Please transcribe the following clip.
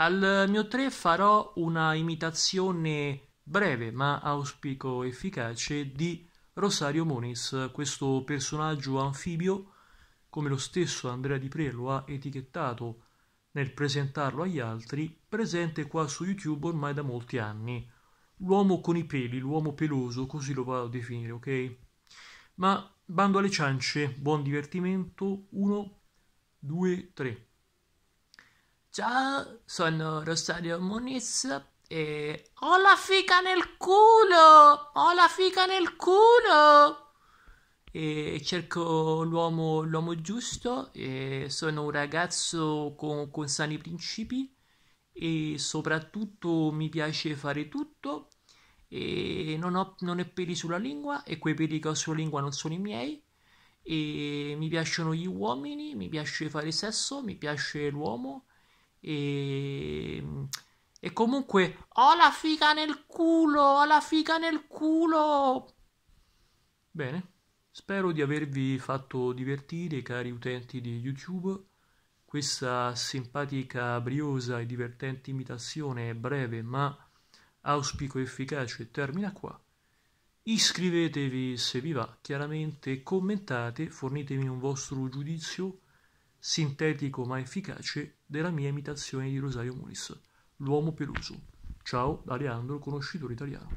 Al mio 3 farò una imitazione breve ma auspico efficace di Rosario Moniz, questo personaggio anfibio, come lo stesso Andrea Di Pre lo ha etichettato nel presentarlo agli altri, presente qua su YouTube ormai da molti anni. L'uomo con i peli, l'uomo peloso, così lo vado a definire, ok? Ma bando alle ciance, buon divertimento, 1, 2, 3. Ciao, sono Rosario Muniz e ho la fica nel culo! Ho la fica nel culo! E cerco l'uomo, l'uomo giusto e sono un ragazzo con, con sani principi e soprattutto mi piace fare tutto e non ho, non ho peli sulla lingua e quei peli che ho sulla lingua non sono i miei e mi piacciono gli uomini, mi piace fare sesso, mi piace l'uomo e, ehm, e comunque ho la figa nel culo, ho la figa nel culo. Bene, spero di avervi fatto divertire, cari utenti di YouTube. Questa simpatica, briosa e divertente imitazione breve ma auspico efficace termina qua. Iscrivetevi se vi va, chiaramente commentate, fornitemi un vostro giudizio sintetico ma efficace della mia imitazione di Rosario Muniz, l'uomo peluso. Ciao da Leandro, conoscitore italiano.